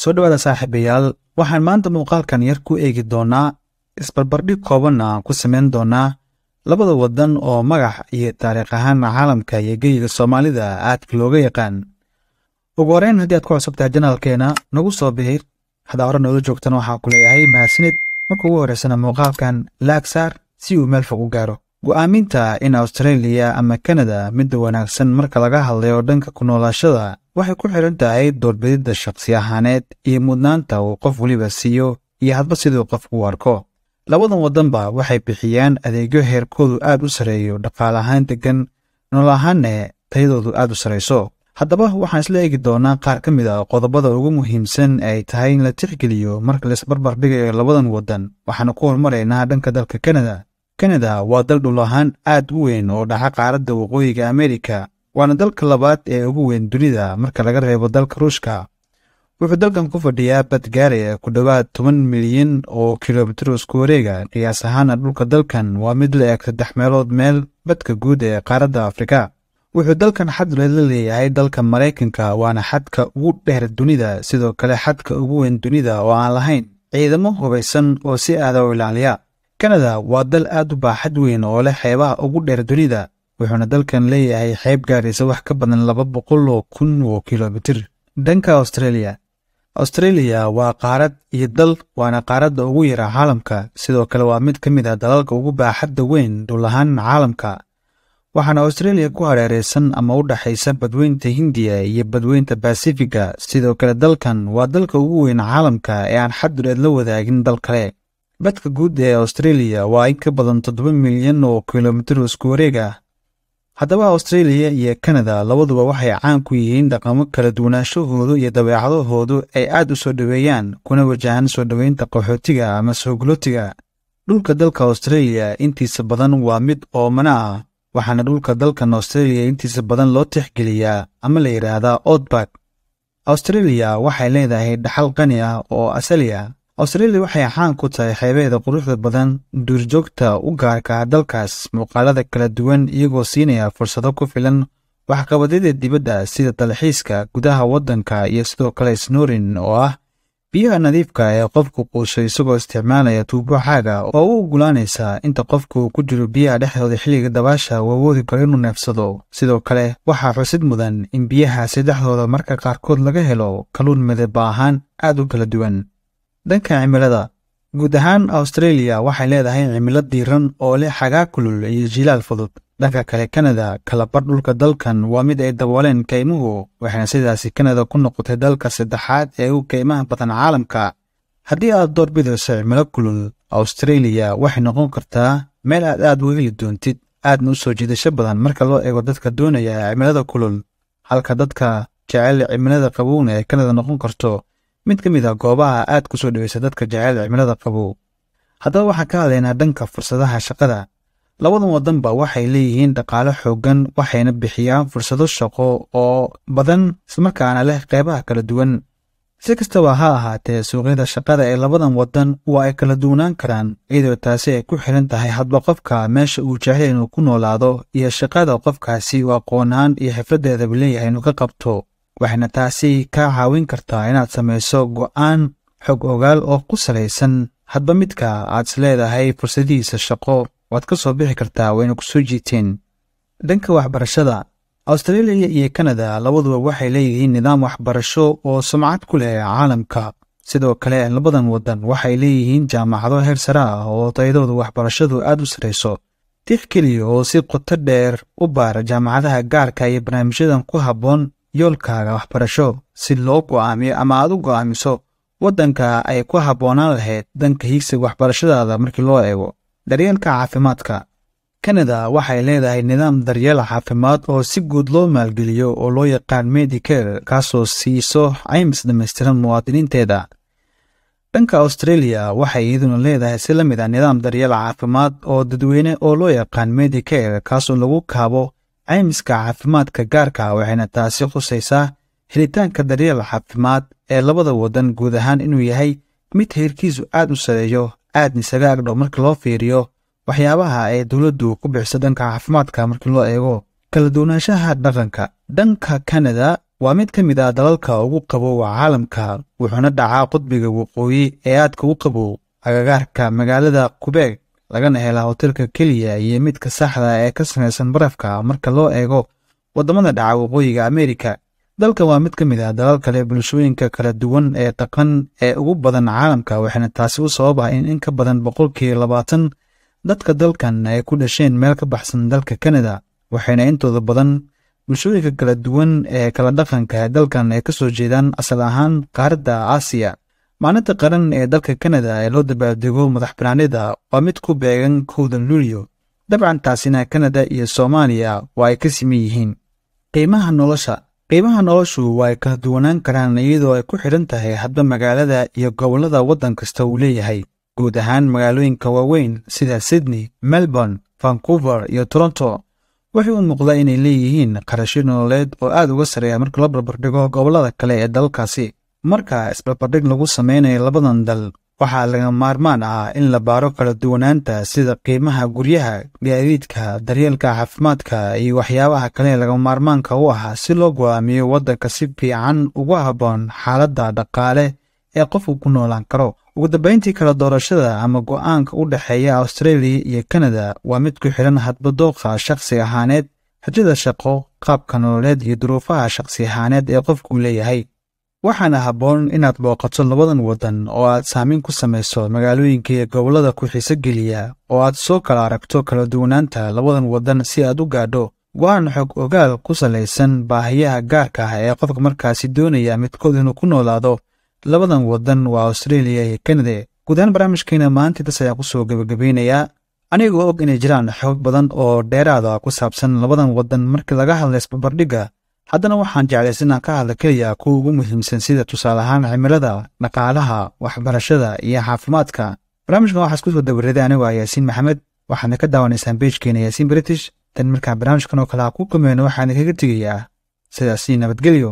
soo dhawaada saaxiibayaal waxaan maanta muuqaalkan yar ku eegi doonaa isbarbardhig koobanna aan ku samayn doonaa labada waddan oo magax iyo taariikh ahaan caalamka iyo geyiga soomaalida aadka looga yaqaan ugu horeyn haddii aad ku cusubtahay janaalkeena nagu soo bihir haddaa hore noola joogtana waxaa ku leeyahay mahadsanid marka ugu horreysana muuqaalkan laag si uu meel fog u gaaro go'aaminta in austraeliya ama kanada midda wanaagsan marka laga hadlayo dhanka ku noolaashada waxay ku xiran tahay doorbididda shaqsi ahaaneed iyo mudnaanta uu qof weliba siiyo iyo hadba siduu qofku u arko labadan waddanba waxay bixiyaan adeegyo heerkoodu aad u sarreeyo dhaqaal ahaan deggan nool ahaanne tayadoodu aad u sarrayso haddaba waxaan isla eegi doonaa qaar ka mid ah qodobada ugu muhiimsan ee ay tahay in la tixgeliyo marka laisbarbar dhigayo labadan waddan waxaanu ku horumaraynaa dhanka dalka kanada kanada waa dal dhul ahaan aad u weyn oo dhaxa qaaradda waqooyiga ameerika waana dalka labaad ee ugu weyn dunida marka laga reebo dalka ruushka wuxuu dalkan ku fadhiyaa badgaaraya ku dhowaad toban milyan oo kilomitir isku wareega qiyaas ahaana dhulka dalkan waa mid la eg saddex meelood meel badka guud ee qaaradda afrika wuxuu dalkan xad la leeyahay dalka maraykanka waana xadka ugu dheer dunida sidoo kale xadka ugu weyn dunida oo aan lahayn ciidamo hubaysan oo si aada ah u ilaaliya kanada waa dal aad u baaxad weyn oo leh xeebaha ugu dheer dunida wuxuuna dalkan leeyahay xeeb gaadhaysa wax ka badan laba boqol oo kun oo kilomitir dhanka austreeliya austreeliya waa qaarad iyo dal waana qaaradda ugu yara caalamka sidoo kale waa mid ka mid ah dalalka ugu baaxadda weyn dhul ahaan caalamka waxaana austreeliya ku hareereysan ama u dhexaysa badweynta hindiya iyo badweynta basifiga sidoo kale dalkan waa dalka ugu weyn caalamka ee aan xaddureed la wadaagin dal kale badka guud ee austreeliya waa in ka badan toddoba milyan oo kilomitir isku wareeg ah haddaba australia iyo kanada labaduba waxay caan ku yihiin dhaqamo kala duwanaanshahoodu iyo dabeecadahoodu ay aad u soo dhoweeyaan kuna wajahaan soo dhoweynta qaxootiga ama soogulootiga dhulka dalka australia intiisa badan waa mid oomana ah waxaana dhulka dalkan australia intiisa badan loo tixgeliyaa ama la yidhaahdaa oodbak australia waxay leedahay dhaxal qani ah oo asali ah australia waxay xaan ku tahay xeebeheeda quruxda badan duurjoogta u gaarka dalkaas muuqaalada kala duwan iyagoo siinaya fursado ku filan waxqabadyada dibadda sida dalxiiska gudaha waddanka iyo sidoo kale snorin oo ah biyaha nadiifka ah ee qofku quusho isagoo isticmaalaya tuubo xaaga oo u ogolaanaysa inta qofku ku jiro biyaha dhexdooda xilliga dabaasha uu awoodi karo inuu neefsado sidoo kale waxaa xusid mudan in biyahaasi dhexdooda marka qaarkood laga helo kaluun midaba ahaan aad u kala duwan dhanka cimilada guud ahaan australia waxay leedahay cimilo diiran oo leh xagaa kulul iyo jilaal fudud dhanka kale kanada kalabar dhulka dalkan waa mid ay dabooleen kaymuhu waxayna sidaasi kanada ku noqotay dalka saddexaad ee u kaymaha badan caalamka haddii aad doorbidayso cimilo kulul austraeliya waxay noqon kartaa meel aad aad u heli doontid aadna u soo jiidasho badan marka loo eego dadka doonaya cimilada kulul halka dadka jecel cimilada qabowna ay kanada noqon karto mid ka mid a ah goobaha aad ku soo dhaweysa dadka jeceyl cimilada qabow haddaba waxaan ka hadlaynaa dhanka fursadaha shaqada labadan waddanba waxay leeyihiin dhaqaale xoogan waxayna bixiyaan fursado shaqo oo badan islamarkaana leh qeybaha kala duwan si kastaba ha ahaatee suuqyada shaqada ee labadan waddan waa ay kala duwanaan karaan iyadoo taasi ay ku xiran tahay hadba qofka meesha uu jecel inuu ku noolaado iyo shaqada qofkaasi u aqoonaan iyo xifladeedaba leeyahay inuu ka qabto waxayna taasi ka caawin kartaa inaad samayso go'aan xog ogaal oo ku salaysan hadba midka aad is leedahay fursadihiisa shaqo waad ka soo bixi kartaa wayna kusoo soo jiiteen dhanka waxbarashada austraaliya iyo kanada labaduba waxay leeyihiin nidaam waxbarasho oo sumcad ku leh caalamka sidoo kale labadan waddan waxay leeyihiin jaamacado heer sare ah oo tayadoodu waxbarashadu aad u sarayso tix keliya oo si qoto dheer u baara jaamacadaha gaarka ah iyo barnaamijyadan ku habboon yoolkaaga waxbarasho si loo go'aamiyo ama aad u go'aamiso waddanka ay ku habboonaan lahayd danka hiigsiga waxbarashadaada markii loo eego daryeelka caafimaadka kanada waxay leedahay nidaam daryeel caafimaad oo si guud loo maalgeliyo oo loo yaqaan medicare kaasoo siiso caymis dhammaystiran muwaadiniinteeda dhanka australia waxay iyaduna leedahay si la mid a ah nidaam daryeel caafimaad oo dadweyne oo loo yaqaan medicare kaasoo lagu kaabo caymiska caafimaadka gaarka ah waxayna taasi khusaysaa helitaanka daryeel caafimaad ee labada waddan guud ahaan inuu yahay mid heerkiisu aad u sareeyo aadna isaga agdhow marka loo fiiriyo waxyaabaha ee dowladdu ku bixiso dhanka caafimaadka markii loo eego kala duwanaanshaha dhaqanka dhanka kanada waa mid ka mid ah dalalka ugu qabowga caalamka wuxuuna dhacaa qudbiga waqooyi ee aadka u qabow agagaarka magaalada qubeeg lagana helaa hotelka keliya iyo midka saxda ah ee ka samaysan barafka marka loo eego waddamada dhaca waqooyiga ameerika dalka waa mid ka mid ah dalal kale bulshooyinka kala duwan ee dhaqan ee ugu badan caalamka waxaana taasi u sababa ah in in ka badan boqolkii labaatan dadka dalkan ay ku dhasheen meel ka baxsan dalka kanada waxayna intooda badan bulshooyinka kala duwan ee kala dhaqanka ee dalkan ay ka soo jeedaan asal ahaan qaaradda aasiya maalinta qaran ee dalka kanada ee loo dabaaldego madaxbannaanida waa mid ku beegan kowda luulyo dabcan taasina kanada iyo soomaaliya waa ay ka siman yihiin qiimaha nolosha qiimaha noloshu waa ay kala duwanaan karaan iyadoo ay ku xidhan tahay hadba magaalada iyo gobollada waddan kasta uu leeyahay guud ahaan magaalooyinka waaweyn sida sydney melbourne vancouver iyo toronto waxay u muuqdaa inay leeyihiin qarashyo nololeed oo aad uga sarreeya marka la barbardhigo gobollada kale ee dalalkaasi marka isbarbardhig lagu sameynayo labadan dal waxaa laga maarmaan ah in la baaro kala duwanaanta sida qiimaha guryaha gaadiidka daryeelka caafimaadka iyo waxyaabaha kale laga maarmaanka u ah si loo go'aamiyo waddanka si fiican ugu habboon xaaladda dhaqaale ee qofku ku noolaan karo ugu dambayntii kala doorashada ama go'aanka u dhexeeya australia iyo kanada waa mid ku xidhan hadbadooqa shakhsi ahaaneed rajada shaqo qaabka nololeed iyo duruufaha shakhsi ahaaneed ee qofku leeyahay waxaana habboon inaad booqato labadan waddan oo aad saameyn ku samayso magaalooyinka iyo gobollada ku-xiiso oo aad soo kala aragto kala duwanaanta labadan waddan si aad u gaadho waana xog ogaal ku salaysan baahiyaha gaarka ah ee qofka markaasi doonaya midkood inuu ku noolaado labadan waddan waa austareeliya iyo kanada guud ahaan barnaamijkeena maanta intaas ayaan kusoo gebagabeynayaa anigoo og inay jiraan xog badan oo dheeraada ah ku saabsan labadan waddan markii laga hadlay isbabardhigga haddana waxaan jeclays inaan ka hadla keliya kuwa ugu muhiimsan sida tusaale ahaan cimilada dhaqaalaha waxbarashada iyo caafimaadka barnaamijkan waxaa isku soo dawaraday anigo ah yaasiin maxamed waxaadna ka daawanaysaan beejkeena yaasiin british tan markaan barnaamijkan oo kale a ku kulmayno waxaana kaga tegayaa sidaasi nabadgelyo